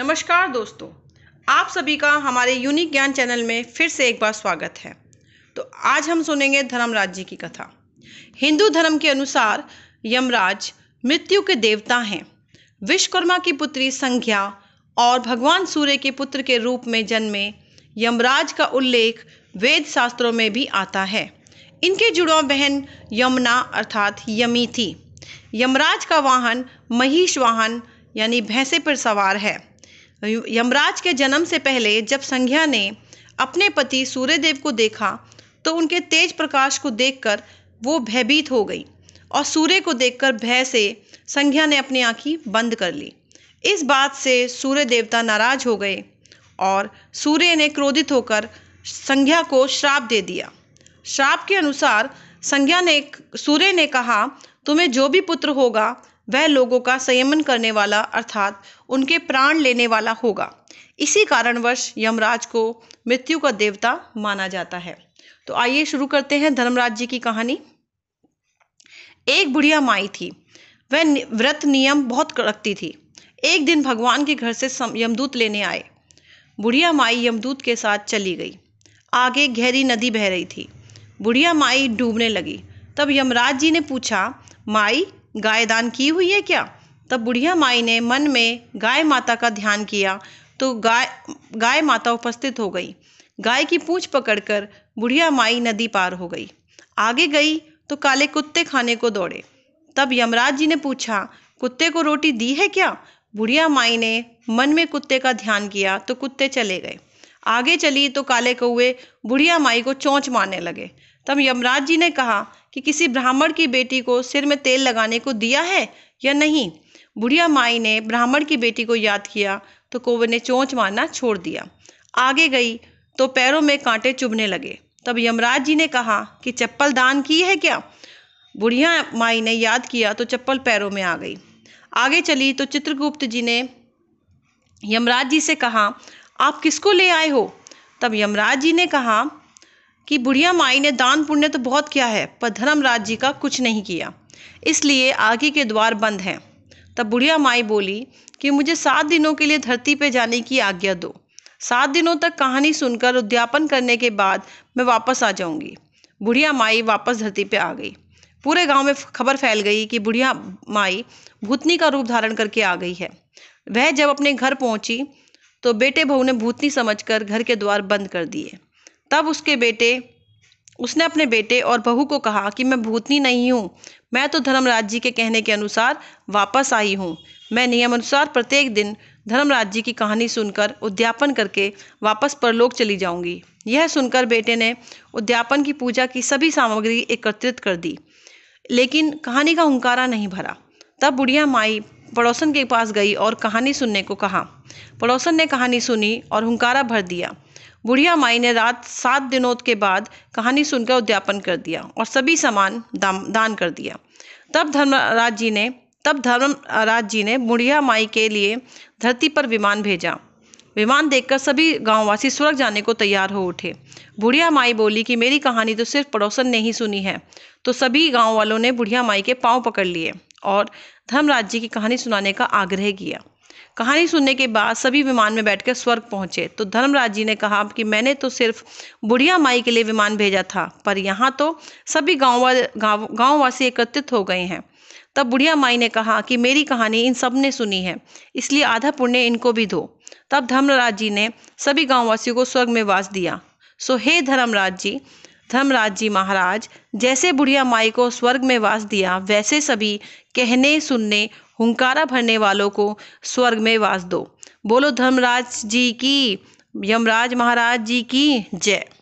नमस्कार दोस्तों आप सभी का हमारे यूनिक ज्ञान चैनल में फिर से एक बार स्वागत है तो आज हम सुनेंगे धर्मराज जी की कथा हिंदू धर्म के अनुसार यमराज मृत्यु के देवता हैं विश्वकर्मा की पुत्री संज्ञा और भगवान सूर्य के पुत्र के रूप में जन्मे यमराज का उल्लेख वेद शास्त्रों में भी आता है इनके जुड़वा बहन यमुना अर्थात यमी थी यमराज का वाहन महिष वाहन यानी भैंसे पर सवार है यमराज के जन्म से पहले जब संध्या ने अपने पति सूर्यदेव को देखा तो उनके तेज प्रकाश को देखकर वो भयभीत हो गई और सूर्य को देखकर भय से संध्या ने अपनी आंखें बंद कर ली इस बात से सूर्य देवता नाराज हो गए और सूर्य ने क्रोधित होकर संध्या को श्राप दे दिया श्राप के अनुसार संज्ञा ने सूर्य ने कहा तुम्हें जो भी पुत्र होगा वह लोगों का संयमन करने वाला अर्थात उनके प्राण लेने वाला होगा इसी कारणवश यमराज को मृत्यु का देवता माना जाता है तो आइए शुरू करते हैं धर्मराज जी की कहानी एक बुढ़िया माई थी वह व्रत नियम बहुत रखती थी एक दिन भगवान के घर से यमदूत लेने आए बुढ़िया माई यमदूत के साथ चली गई आगे गहरी नदी बह रही थी बुढ़िया माई डूबने लगी तब यमराज जी ने पूछा माई गाय दान की हुई है क्या तब बुढ़िया माई ने मन में गाय माता का ध्यान किया तो गाय गाय माता उपस्थित हो गई गाय की पूँछ पकड़कर बुढ़िया माई नदी पार हो गई आगे गई तो काले कुत्ते खाने को दौड़े तब यमराज जी ने पूछा कुत्ते को रोटी दी है क्या बुढ़िया माई ने मन में कुत्ते का ध्यान किया तो कुत्ते चले गए आगे चली तो काले कौए बुढ़िया माई को चोंच मारने लगे तब यमराज जी ने कहा कि किसी ब्राह्मण की बेटी को सिर में तेल लगाने को दिया है या नहीं बुढ़िया माई ने ब्राह्मण की बेटी को याद किया तो कोवर ने चोंच मारना छोड़ दिया आगे गई तो पैरों में कांटे चुभने लगे तब यमराज जी ने कहा कि चप्पल दान की है क्या बुढ़िया माई ने याद किया तो चप्पल पैरों में आ गई आगे चली तो चित्रगुप्त जी ने यमराज जी से कहा आप किसको ले आए हो तब यमराज जी ने कहा कि बुढ़िया माई ने दान पुण्य तो बहुत किया है पर धर्मराज जी का कुछ नहीं किया इसलिए आगे के द्वार बंद हैं तब बुढ़िया माई बोली कि मुझे सात दिनों के लिए धरती पर जाने की आज्ञा दो सात दिनों तक कहानी सुनकर उद्यापन करने के बाद मैं वापस आ जाऊंगी बुढ़िया माई वापस धरती पे आ गई पूरे गांव में खबर फैल गई कि बुढ़िया माई भूतनी का रूप धारण करके आ गई है वह जब अपने घर पहुंची तो बेटे बहू ने भूतनी समझकर घर के द्वार बंद कर दिए तब उसके बेटे उसने अपने बेटे और बहू को कहा कि मैं भूतनी नहीं हूँ मैं तो धर्मराज जी के कहने के अनुसार वापस आई हूँ मैं नियमानुसार प्रत्येक दिन धर्मराज जी की कहानी सुनकर उद्यापन करके वापस परलोक चली जाऊंगी यह सुनकर बेटे ने उद्यापन की पूजा की सभी सामग्री एकत्रित कर दी लेकिन कहानी का हंकारा नहीं भरा तब बुढ़िया माई पड़ोसन के पास गई और कहानी सुनने को कहा पड़ोसन ने कहानी सुनी और हुंकारा भर दिया बुढ़िया माई ने रात सात दिनों के बाद कहानी सुनकर उद्यापन कर दिया और सभी सामान दान कर दिया तब धर्मराज जी ने तब धर्मराज जी ने बुढ़िया माई के लिए धरती पर विमान भेजा विमान देखकर सभी गांववासी स्वर्ग जाने को तैयार हो उठे बुढ़िया माई बोली कि मेरी कहानी तो सिर्फ पड़ोसन ने ही सुनी है तो सभी गांव वालों ने बुढ़िया माई के पांव पकड़ लिए और धर्मराज जी की कहानी सुनाने का आग्रह किया कहानी सुनने के बाद सभी विमान में बैठकर स्वर्ग पहुंचे तो धर्मराज जी ने कहा कि मैंने तो सिर्फ बुढ़िया माई के लिए विमान भेजा था पर यहाँ तो सभी गाँव गाँव गाँववासी एकत्रित हो गए हैं तब बुढ़िया माई ने कहा कि मेरी कहानी इन सब ने सुनी है इसलिए आधा पुण्य इनको भी दो तब धर्मराज जी ने सभी गाँववासियों को स्वर्ग में वास दिया सो हे धर्मराज जी धर्मराज जी महाराज जैसे बुढ़िया माई को स्वर्ग में वास दिया वैसे सभी कहने सुनने हुंकारा भरने वालों को स्वर्ग में वास दो बोलो धर्मराज जी की यमराज महाराज जी की जय